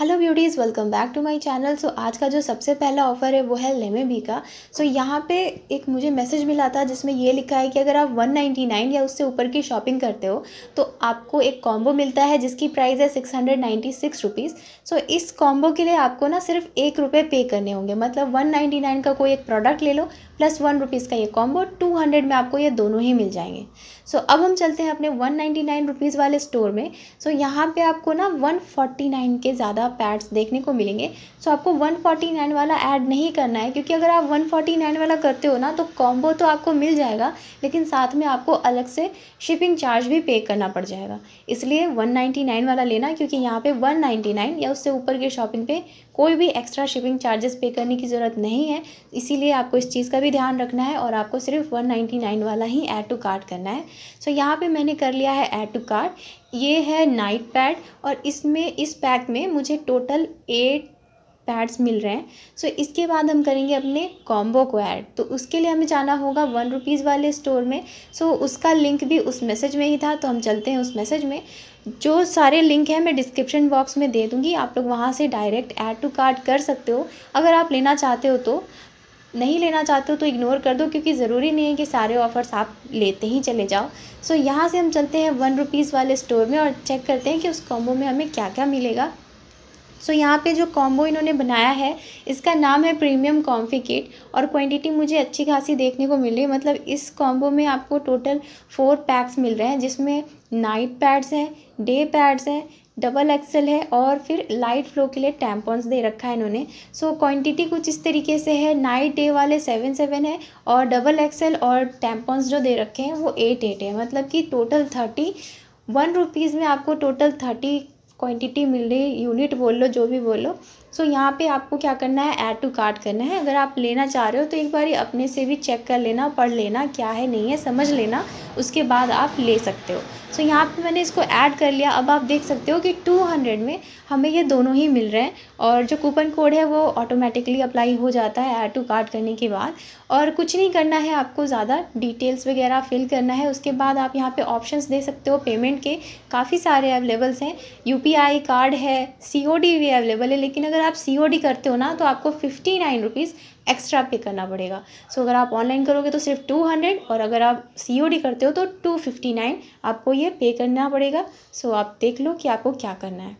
hello beauties welcome back to my channel so आज का जो सबसे पहला ऑफ़र है वो है लेमे भी का सो so, यहाँ पे एक मुझे मैसेज मिला था जिसमें ये लिखा है कि अगर आप 199 या उससे ऊपर की शॉपिंग करते हो तो आपको एक कॉम्बो मिलता है जिसकी प्राइस है six hundred ninety six rupees so इस कॉम्बो के लिए आपको ना सिर्फ एक रुपये पे करने होंगे मतलब वन का कोई एक प्रोडक्ट ले लो प्लस वन रुपीज़ का ये कॉम्बो टू हंड्रेड में आपको ये दोनों ही मिल जाएंगे सो so, अब हम चलते हैं अपने वन नाइन्टी नाइन रुपीज़ वाले स्टोर में सो so, यहाँ पे आपको ना वन फोर्टी नाइन के ज़्यादा पैड्स देखने को मिलेंगे सो so, आपको वन फोर्टी नाइन वाला ऐड नहीं करना है क्योंकि अगर आप वन फोर्टी नाइन वाला करते हो ना तो कॉम्बो तो आपको मिल जाएगा लेकिन साथ में आपको अलग से शिपिंग चार्ज भी पे करना पड़ जाएगा इसलिए वन नाइन्टी नाइन वाला लेना क्योंकि यहाँ पर वन नाइन्टी नाइन या उससे ऊपर के शॉपिंग पे कोई भी एक्स्ट्रा शिपिंग चार्जेस पे करने की ज़रूरत नहीं है इसीलिए आपको इस चीज़ का भी भी ध्यान रखना है और आपको सिर्फ वन नाइन वाला ही ऐड टू कार्ट करना है सो so, यहाँ पे मैंने कर लिया है ऐड टू कार्ट ये है नाइट पैड और इसमें इस पैक में मुझे टोटल एट पैड्स मिल रहे हैं सो so, इसके बाद हम करेंगे अपने कॉम्बो को ऐड तो उसके लिए हमें जाना होगा वन रुपीज़ वाले स्टोर में सो so, उसका लिंक भी उस मैसेज में ही था तो हम चलते हैं उस मैसेज में जो सारे लिंक हैं मैं डिस्क्रिप्शन बॉक्स में दे दूँगी आप लोग वहाँ से डायरेक्ट ऐड टू कार्ड कर सकते हो अगर आप लेना चाहते हो तो नहीं लेना चाहते हो तो इग्नोर कर दो क्योंकि ज़रूरी नहीं है कि सारे ऑफ़र्स आप लेते ही चले जाओ सो so, यहाँ से हम चलते हैं वन रुपीज़ वाले स्टोर में और चेक करते हैं कि उस कॉम्बो में हमें क्या क्या मिलेगा सो so, यहाँ पे जो कॉम्बो इन्होंने बनाया है इसका नाम है प्रीमियम कॉम्फी किट और क्वांटिटी मुझे अच्छी खासी देखने को मिल रही है मतलब इस कॉम्बो में आपको टोटल फोर पैक्स मिल रहे हैं जिसमें नाइट पैड्स हैं डे पैड्स हैं डबल एक्सल है और फिर लाइट फ्लो के लिए टैम्पॉन्स दे रखा है इन्होंने सो so, क्वांटिटी कुछ इस तरीके से है नाइट डे वाले सेवन सेवन है और डबल एक्सल और टैम्पॉन्स जो दे रखे हैं वो एट एट है मतलब कि टोटल थर्टी वन रुपीज़ में आपको टोटल थर्टी क्वांटिटी मिल रही यूनिट बोल लो जो भी बोलो सो so, यहाँ पे आपको क्या करना है ऐड टू कार्ट करना है अगर आप लेना चाह रहे हो तो एक बार अपने से भी चेक कर लेना पढ़ लेना क्या है नहीं है समझ लेना उसके बाद आप ले सकते हो सो so, यहाँ पे मैंने इसको ऐड कर लिया अब आप देख सकते हो कि 200 में हमें ये दोनों ही मिल रहे हैं और जो कूपन कोड है वो ऑटोमेटिकली अप्लाई हो जाता है ऐड टू कार्ड करने के बाद और कुछ नहीं करना है आपको ज़्यादा डिटेल्स वगैरह फिल करना है उसके बाद आप यहाँ पे ऑप्शन दे सकते हो पेमेंट के काफ़ी सारे अवेलेबल्स हैं यू कार्ड है सी भी अवेलेबल है लेकिन अगर अगर आप सी करते हो ना तो आपको फिफ्टी नाइन रुपीज़ एक्स्ट्रा पे करना पड़ेगा सो so, अगर आप ऑनलाइन करोगे तो सिर्फ टू हंड्रेड और अगर आप सी करते हो तो टू फिफ्टी नाइन आपको ये पे करना पड़ेगा सो so, आप देख लो कि आपको क्या करना है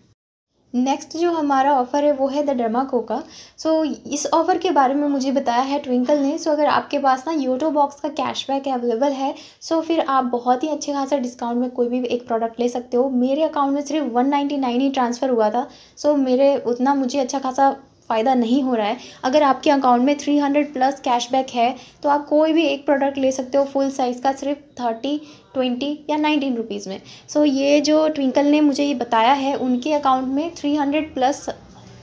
नेक्स्ट जो हमारा ऑफ़र है वो है द डर्माको का सो so, इस ऑफ़र के बारे में मुझे बताया है ट्विंकल ने सो so, अगर आपके पास ना यूटो बॉक्स का कैशबैक अवेलेबल है सो so, फिर आप बहुत ही अच्छे खासा डिस्काउंट में कोई भी एक प्रोडक्ट ले सकते हो मेरे अकाउंट में सिर्फ वन नाइन्टी नाइन ही ट्रांसफ़र हुआ था सो so, मेरे उतना मुझे अच्छा खासा फ़ायदा नहीं हो रहा है अगर आपके अकाउंट में थ्री हंड्रेड प्लस कैशबैक है तो आप कोई भी एक प्रोडक्ट ले सकते हो फुल साइज़ का सिर्फ थर्टी ट्वेंटी या नाइनटीन रुपीज़ में सो so, ये जो ट्विंकल ने मुझे ये बताया है उनके अकाउंट में थ्री हंड्रेड प्लस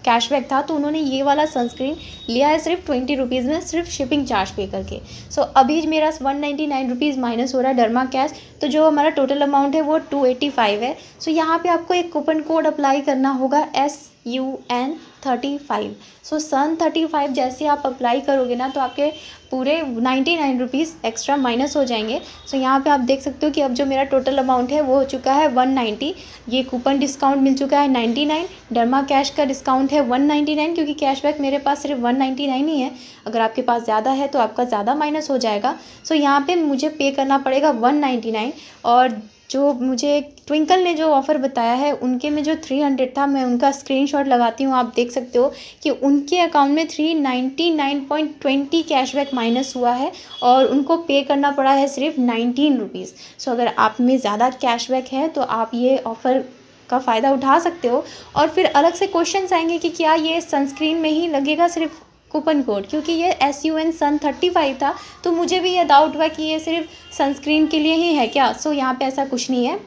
कैशबैक था तो उन्होंने ये वाला सनस्क्रीन लिया है सिर्फ ट्वेंटी रुपीज़ में सिर्फ शिपिंग चार्ज पे करके सो so, अभी मेरा one ninety nine rupees minus हो रहा है डरमा कैश तो जो हमारा टोटल अमाउंट है वो टू एटी फाइव है सो so, यहाँ पे आपको एक कूपन कोड अप्लाई करना होगा S U N thirty five so sun thirty five जैसे आप अप्लाई करोगे ना तो आपके पूरे ninety nine rupees extra minus हो जाएंगे सो so, यहाँ पे आप देख सकते हो कि अब जो मेरा टोटल अमाउंट है वो हो चुका है वन नाइन्टी ये कूपन डिस्काउंट मिल चुका है नाइन्टी नाइन डरमा कैश का डिस्काउंट है वन नाइन्टी नाइन क्योंकि कैशबैक मेरे पास सिर्फ वन नाइन्टी नाइन ही है अगर आपके पास ज़्यादा है तो आपका ज़्यादा माइनस हो जाएगा सो so, यहाँ पर मुझे पे करना पड़ेगा वन नाइन्टी नाइन और जो मुझे ट्विंकल ने जो ऑफ़र बताया है उनके में जो थ्री हंड्रेड था मैं उनका स्क्रीनशॉट लगाती हूँ आप देख सकते हो कि उनके अकाउंट में three ninety nine point twenty cashback minus हुआ है और उनको पे करना पड़ा है सिर्फ नाइन्टीन रुपीज़ सो अगर आप में ज़्यादा कैशबैक है तो आप ये ऑफ़र का फ़ायदा उठा सकते हो और फिर अलग से क्वेश्चन आएंगे कि क्या ये सनस्क्रीन में ही लगेगा सिर्फ कूपन कोड क्योंकि ये S U N sun thirty five था तो मुझे भी ये डाउट हुआ कि ये सिर्फ सनस्क्रीन के लिए ही है क्या सो so, यहाँ पे ऐसा कुछ नहीं है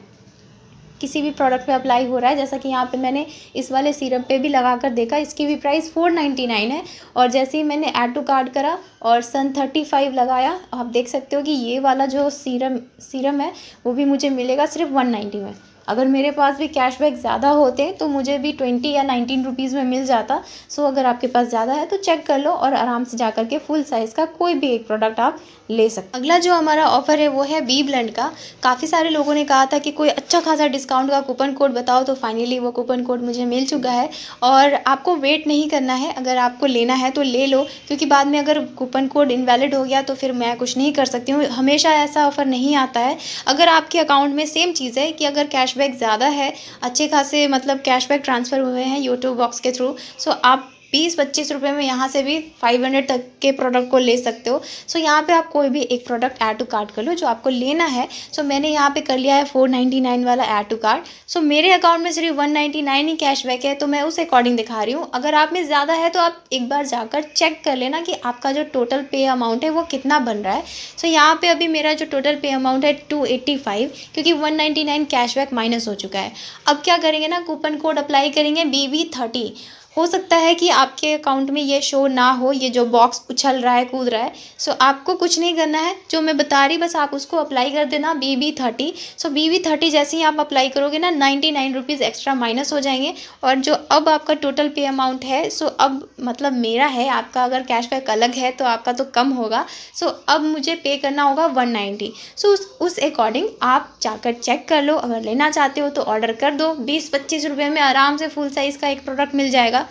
किसी भी प्रोडक्ट पे अप्लाई हो रहा है जैसा कि यहाँ पे मैंने इस वाले सीरम पे भी लगा कर देखा इसकी भी प्राइस फोर नाइन्टी नाइन है और जैसे ही मैंने ऐड टू कार्ड करा और सन थर्टी फाइव लगाया आप देख सकते हो कि ये वाला जो सीरम सीरम है वो भी मुझे मिलेगा सिर्फ वन नाइन्टी में अगर मेरे पास भी कैशबैक ज़्यादा होते तो मुझे भी ट्वेंटी या नाइनटीन रुपीज़ में मिल जाता सो अगर आपके पास ज़्यादा है तो चेक कर लो और आराम से जा के फुल साइज़ का कोई भी एक प्रोडक्ट आप ले सकते अगला जो हमारा ऑफर है वो है बी ब्लेंड का काफ़ी सारे लोगों ने कहा था कि कोई अच्छा खासा डिस्काउंट का कूपन कोड बताओ तो फाइनली वो कूपन कोड मुझे मिल चुका है और आपको वेट नहीं करना है अगर आपको लेना है तो ले लो क्योंकि बाद में अगर कूपन कोड इनवैलिड हो गया तो फिर मैं कुछ नहीं कर सकती हूँ हमेशा ऐसा ऑफर नहीं आता है अगर आपके अकाउंट में सेम चीज़ है कि अगर कैश कैशबैक ज़्यादा है अच्छे खासे मतलब कैशबैक ट्रांसफ़र हुए हैं यूट्यूब बॉक्स के थ्रू सो आप बीस पच्चीस रुपये में यहाँ से भी फाइव हंड्रेड तक के प्रोडक्ट को ले सकते हो सो so, यहाँ पे आप कोई भी एक प्रोडक्ट ऐड टू कार्ड कर लो जो आपको लेना है सो so, मैंने यहाँ पे कर लिया है फोर नाइन्टी नाइन वाला ऐड टू कार्ड सो मेरे अकाउंट में सिर्फ वन नाइन्टी नाइन ही कैशबैक है तो मैं उस अकॉर्डिंग दिखा रही हूँ अगर आप में ज़्यादा है तो आप एक बार जाकर चेक कर लेना कि आपका जो टोटल पे अमाउंट है वो कितना बन रहा है सो so, यहाँ पर अभी मेरा जो टोटल पे अमाउंट है टू एट्टी फाइव क्योंकि one ninety nine cashback minus हो चुका है अब क्या करेंगे ना कूपन कोड अप्लाई करेंगे बी वी थर्टी हो सकता है कि आपके अकाउंट में ये शो ना हो ये जो बॉक्स उछल रहा है कूद रहा है सो आपको कुछ नहीं करना है जो मैं बता रही बस आप उसको अप्लाई कर देना B B thirty so B B thirty जैसे ही आप अप्लाई करोगे ना ninety nine rupees extra minus हो जाएंगे और जो अब आपका टोटल पे अमाउंट है सो अब मतलब मेरा है आपका अगर कैशबैक अलग है तो आपका तो कम होगा सो अब मुझे पे करना होगा वन नाइन्टी सो उस उस अकॉर्डिंग आप जाकर चेक कर लो अगर लेना चाहते हो तो ऑर्डर कर दो बीस पच्चीस रुपये में आराम से फुल साइज़ का एक प्रोडक्ट मिल जाएगा